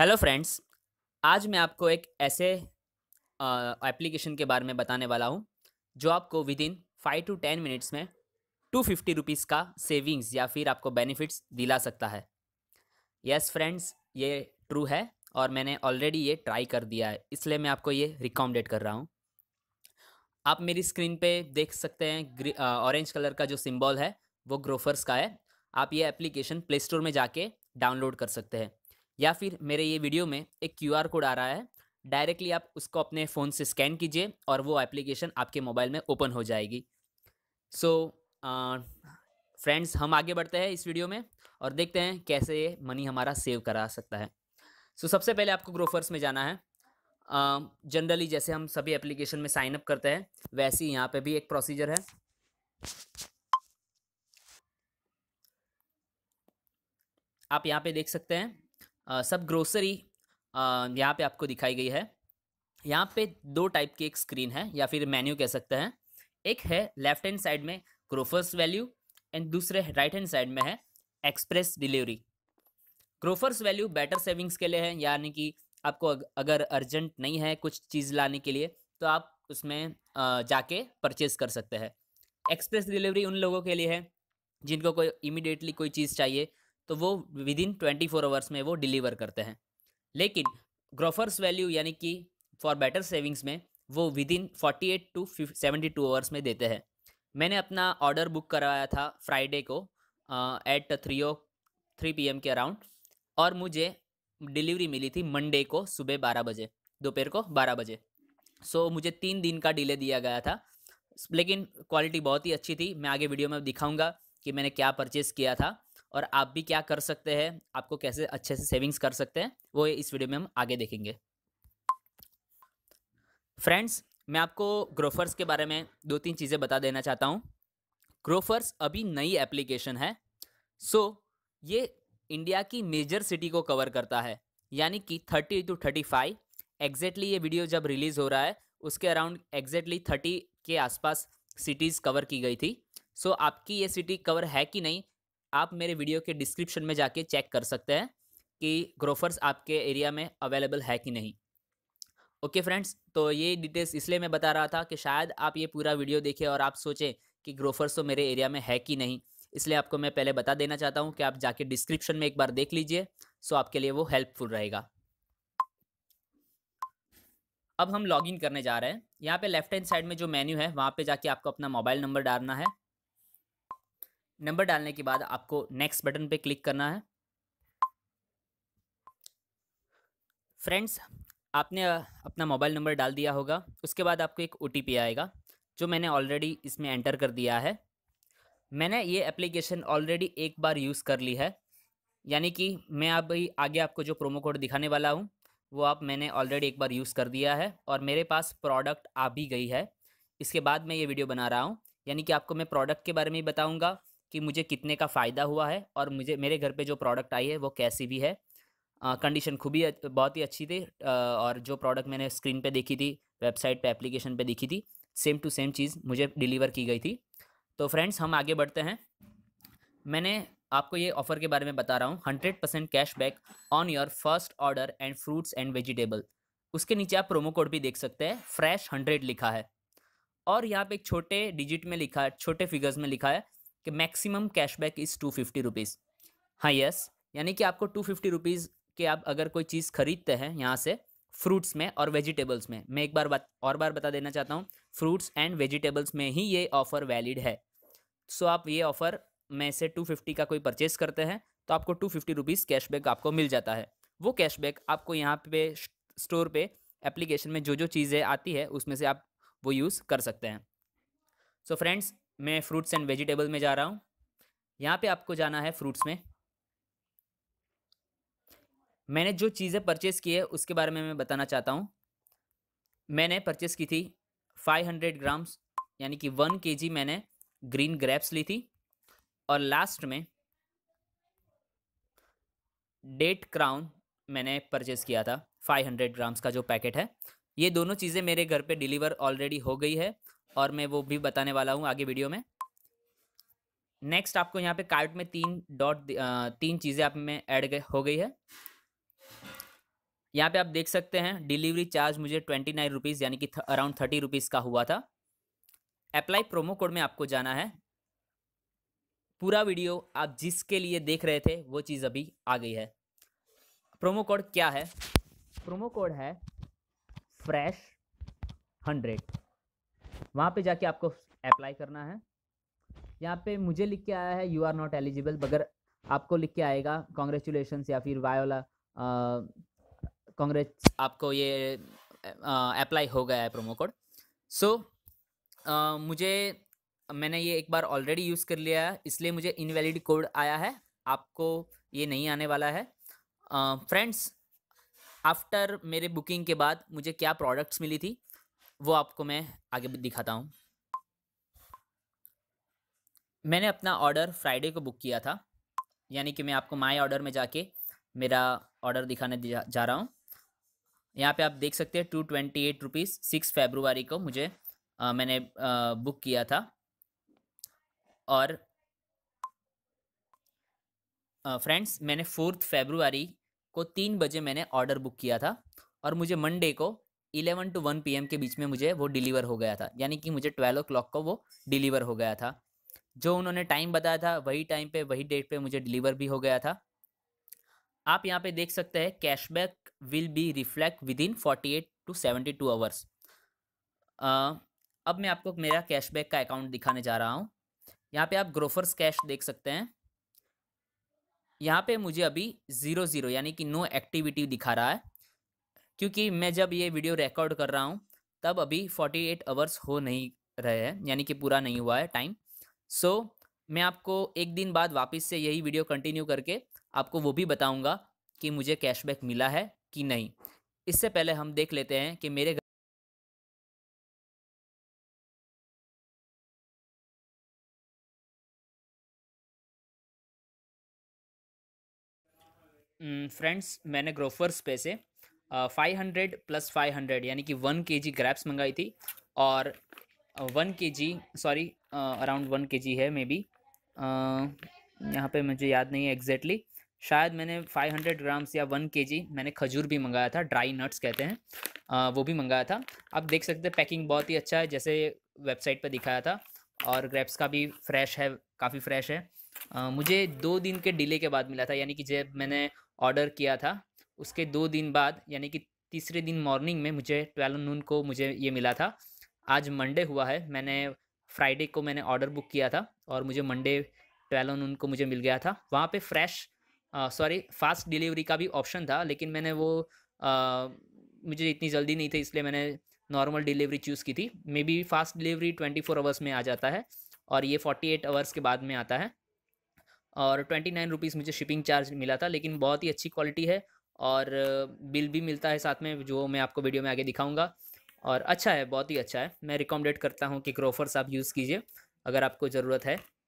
hello friends आज मैं आपको एक ऐसे एप्लीकेशन के बारे में बताने वाला हूँ जो आपको within five to ten minutes में टू फिफ्टी रुपीज़ का सेविंग्स या फिर आपको बेनिफिट्स दिला सकता है यस फ्रेंड्स ये ट्रू है और मैंने ऑलरेडी ये ट्राई कर दिया है इसलिए मैं आपको ये रिकमेंडेड कर रहा हूँ आप मेरी स्क्रीन पे देख सकते हैं ऑरेंज कलर का जो सिम्बॉल है वो ग्रोफर्स का है आप ये एप्लीकेशन प्ले स्टोर में जाके डाउनलोड कर सकते हैं या फिर मेरे ये वीडियो में एक क्यू कोड आ रहा है डायरेक्टली आप उसको अपने फ़ोन से स्कैन कीजिए और वो एप्लीकेशन आपके मोबाइल में ओपन हो जाएगी सो फ्रेंड्स हम आगे बढ़ते हैं इस वीडियो में और देखते हैं कैसे ये मनी हमारा सेव करा सकता है सो so, सबसे पहले आपको ग्रोफर्स में जाना है जनरली uh, जैसे हम सभी एप्लीकेशन में साइनअप करते हैं वैसे ही यहाँ पर भी एक प्रोसीजर है आप यहाँ पे देख सकते हैं सब ग्रोसरी यहाँ पे आपको दिखाई गई है यहाँ पे दो टाइप की एक स्क्रीन है या फिर मेन्यू कह सकते हैं एक है लेफ्ट हैंड साइड में क्रोफर्स वैल्यू एंड दूसरे राइट हैंड साइड में है express delivery Grofers value better savings के लिए है यानी कि आपको अगर अर्जेंट नहीं है कुछ चीज़ लाने के लिए तो आप उसमें जाके परचेज कर सकते हैं एक्सप्रेस डिलीवरी उन लोगों के लिए है जिनको कोई इमिडिएटली कोई चीज़ चाहिए तो वो within twenty four hours में वो डिलीवर करते हैं लेकिन ग्रोफर्स वैल्यू यानी कि फॉर बेटर सेविंग्स में वो within forty eight to seventy two hours में देते हैं मैंने अपना ऑर्डर बुक करवाया था फ्राइडे को at three O three P M के अराउंड और मुझे डिलीवरी मिली थी मंडे को सुबह बारह बजे दोपहर को बारह बजे सो so, मुझे तीन दिन का डिले दिया गया था लेकिन क्वालिटी बहुत ही अच्छी थी मैं आगे वीडियो में दिखाऊंगा कि मैंने क्या परचेज़ किया था और आप भी क्या कर सकते हैं आपको कैसे अच्छे से सेविंग्स कर सकते हैं वो इस वीडियो में हम आगे देखेंगे फ्रेंड्स मैं आपको ग्रोफर्स के बारे में दो तीन चीज़ें बता देना चाहता हूँ ग्रोफर्स अभी नई एप्लीकेशन है सो ये इंडिया की मेजर सिटी को कवर करता है यानी कि thirty two thirty five exactly ये वीडियो जब रिलीज़ हो रहा है उसके अराउंड एग्जैक्टली थर्टी के आसपास सिटीज़ कवर की गई थी सो so, आपकी ये सिटी कवर है कि नहीं आप मेरे वीडियो के डिस्क्रिप्शन में जाके चेक कर सकते हैं कि ग्रोफर्स आपके एरिया में अवेलेबल है कि नहीं ओके okay फ्रेंड्स तो ये डिटेल्स इसलिए मैं बता रहा था कि शायद आप ये पूरा वीडियो देखें और आप सोचें कि ग्रोफर्स तो मेरे एरिया में है कि नहीं इसलिए आपको मैं पहले बता देना चाहता हूँ कि आप जाके डिस्क्रिप्शन में एक बार देख लीजिए सो आपके लिए वो हेल्पफुल रहेगा अब हम लॉगिन करने जा रहे हैं यहाँ पे लेफ्ट हैंड साइड में जो मेन्यू है वहाँ पे जाके आपको अपना मोबाइल नंबर डालना है नंबर डालने के बाद आपको नेक्स्ट बटन पे क्लिक करना है फ्रेंड्स आपने अपना मोबाइल नंबर डाल दिया होगा उसके बाद आपको एक ओ आएगा जो मैंने ऑलरेडी इसमें एंटर कर दिया है मैंने ये एप्लीकेशन ऑलरेडी एक बार यूज़ कर ली है यानी कि मैं अभी आगे आपको जो प्रोमो कोड दिखाने वाला हूँ वो आप मैंने ऑलरेडी एक बार यूज़ कर दिया है और मेरे पास प्रोडक्ट आ भी गई है इसके बाद मैं ये वीडियो बना रहा हूँ यानी कि आपको मैं प्रोडक्ट के बारे में बताऊँगा कि मुझे कितने का फ़ायदा हुआ है और मुझे मेरे घर पे जो प्रोडक्ट आई है वो कैसी भी है कंडीशन खूब ही बहुत ही अच्छी थी आ, और जो प्रोडक्ट मैंने स्क्रीन पे देखी थी वेबसाइट पे एप्लीकेशन पे देखी थी सेम टू सेम चीज़ मुझे डिलीवर की गई थी तो फ्रेंड्स हम आगे बढ़ते हैं मैंने आपको ये ऑफ़र के बारे में बता रहा हूँ hundred percent cash back on your first order and fruits and vegetable उसके नीचे आप प्रोमो कोड भी देख सकते हैं फ्रेश हंड्रेड लिखा है और यहाँ पे छोटे डिजिट में लिखा है छोटे फिगर्स में लिखा है कि maximum cashback is two fifty rupees हाँ यस यानी कि आपको टू फिफ्टी रुपीज़ के आप अगर कोई चीज़ खरीदते हैं यहाँ से फ्रूट्स में और वेजिटेबल्स में मैं एक बार बात और बार बता देना चाहता हूँ फ्रूट्स एंड वेजिटेबल्स में ही ये ऑफ़र वैलिड है सो आप ये ऑफ़र में से टू फिफ्टी का कोई परचेस करते हैं तो आपको टू फिफ्टी रुपीज़ कैशबैक आपको मिल जाता है वो कैशबैक आपको यहाँ पे स्टोर पे एप्लीकेशन में जो जो चीज़ें आती है उसमें से आप वो यूज़ कर सकते हैं सो so फ्रेंड्स मैं फ्रूट्स एंड वेजिटेबल में जा रहा हूँ यहाँ पे आपको जाना है फ्रूट्स में मैंने जो चीज़ें परचेस की है उसके बारे में मैं बताना चाहता हूँ मैंने परचेस की थी 500 ग्राम्स यानी कि वन के जी मैंने ग्रीन ग्रेप्स ली थी और लास्ट में डेट क्राउन मैंने परचेस किया था 500 ग्राम्स का जो पैकेट है ये दोनों चीज़ें मेरे घर पे डिलीवर ऑलरेडी हो गई है और मैं वो भी बताने वाला हूँ आगे वीडियो में नेक्स्ट आपको यहाँ पे कार्ट में तीन डॉट तीन चीज़ें आप में ऐड हो गई है यहाँ पे आप देख सकते हैं डिलीवरी चार्ज मुझे ट्वेंटी नाइन रुपीज़ यानी कि अराउंड थर्टी रुपीज़ का हुआ था अप्लाई प्रोमो कोड में आपको जाना है पूरा वीडियो आप जिसके लिए देख रहे थे वो चीज़ अभी आ गई है प्रोमो कोड क्या है प्रोमो कोड है फ्रेश हंड्रेड वहाँ पे जाके आपको अप्लाई करना है यहाँ पे मुझे लिख के आया है यू आर नॉट एलिजिबल मगर आपको लिख के आएगा कॉन्ग्रेचुलेशन या फिर वायोला कॉन्ग्रेच आपको ये अप्लाई हो गया है प्रोमो कोड सो मुझे मैंने ये एक बार ऑलरेडी यूज़ कर लिया है इसलिए मुझे इनवैलिड कोड आया है आपको ये नहीं आने वाला है फ्रेंड्स आफ्टर मेरे बुकिंग के बाद मुझे क्या प्रोडक्ट्स मिली थी वो आपको मैं आगे दिखाता हूँ मैंने अपना ऑर्डर फ्राइडे को बुक किया था यानी कि मैं आपको माय ऑर्डर में जाके मेरा ऑर्डर दिखाने जा, रहा हूँ यहाँ पे आप देख सकते हैं two twenty eight rupees six February को मुझे आ, मैंने आ, बुक किया था और फ्रेंड्स मैंने फोर्थ फेब्रुआरी को तीन बजे मैंने ऑर्डर बुक किया था और मुझे मंडे को इलेवन टू वन पी के बीच में मुझे वो डिलीवर हो गया था यानी कि मुझे ट्वेल्व ओ क्लॉक को वो डिलीवर हो गया था जो उन्होंने टाइम बताया था वही टाइम पे वही डेट पे मुझे डिलीवर भी हो गया था आप यहाँ पे देख सकते हैं cashback will be reflect within forty eight to seventy two hours अब मैं आपको मेरा कैशबैक का अकाउंट दिखाने जा रहा हूँ यहाँ पे आप ग्रोफर्स कैश देख सकते हैं यहाँ पे मुझे अभी ज़ीरो ज़ीरो यानी कि नो एक्टिविटी दिखा रहा है क्योंकि मैं जब ये वीडियो रिकॉर्ड कर रहा हूँ तब अभी 48 आवर्स हो नहीं रहे हैं यानी कि पूरा नहीं हुआ है टाइम सो so, मैं आपको एक दिन बाद वापस से यही वीडियो कंटिन्यू करके आपको वो भी बताऊँगा कि मुझे कैशबैक मिला है कि नहीं इससे पहले हम देख लेते हैं कि मेरे फ्रेंड्स hmm, मैंने ग्रोफर्स पे से five hundred plus five hundred यानी कि वन के जी ग्रैप्स मंगाई थी और वन के जी सॉरी अराउंड वन के जी है मे बी यहाँ पे मुझे याद नहीं है एग्जैक्टली शायद मैंने फाइव हंड्रेड ग्राम्स या वन के जी मैंने खजूर भी मंगाया था ड्राई नट्स कहते हैं आ, वो भी मंगाया था आप देख सकते हैं पैकिंग बहुत ही अच्छा है जैसे वेबसाइट पर दिखाया था और ग्रैप्स का भी फ्रेश है काफ़ी फ्रेश है आ, मुझे दो दिन के डिले के बाद मिला था यानी कि जब मैंने ऑर्डर किया था उसके दो दिन बाद यानी कि तीसरे दिन मॉर्निंग में मुझे ट्वेल्व नून को मुझे ये मिला था आज मंडे हुआ है मैंने फ्राइडे को मैंने ऑर्डर बुक किया था और मुझे मंडे ट्वेल्व नून को मुझे मिल गया था वहाँ पे फ्रेश सॉरी फास्ट डिलीवरी का भी ऑप्शन था लेकिन मैंने वो आ, मुझे इतनी जल्दी नहीं थी इसलिए मैंने नॉर्मल डिलीवरी चूज़ की थी maybe fast delivery twenty four hours में आ जाता है और ये फोर्टी एट आवर्स के बाद में आता है और ट्वेंटी नाइन रुपीज़ मुझे शिपिंग चार्ज मिला था लेकिन बहुत ही अच्छी क्वालिटी है और बिल भी मिलता है साथ में जो मैं आपको वीडियो में आगे दिखाऊंगा और अच्छा है बहुत ही अच्छा है मैं रिकमेंडेड करता हूँ कि क्रोफर्स आप यूज़ कीजिए अगर आपको ज़रूरत है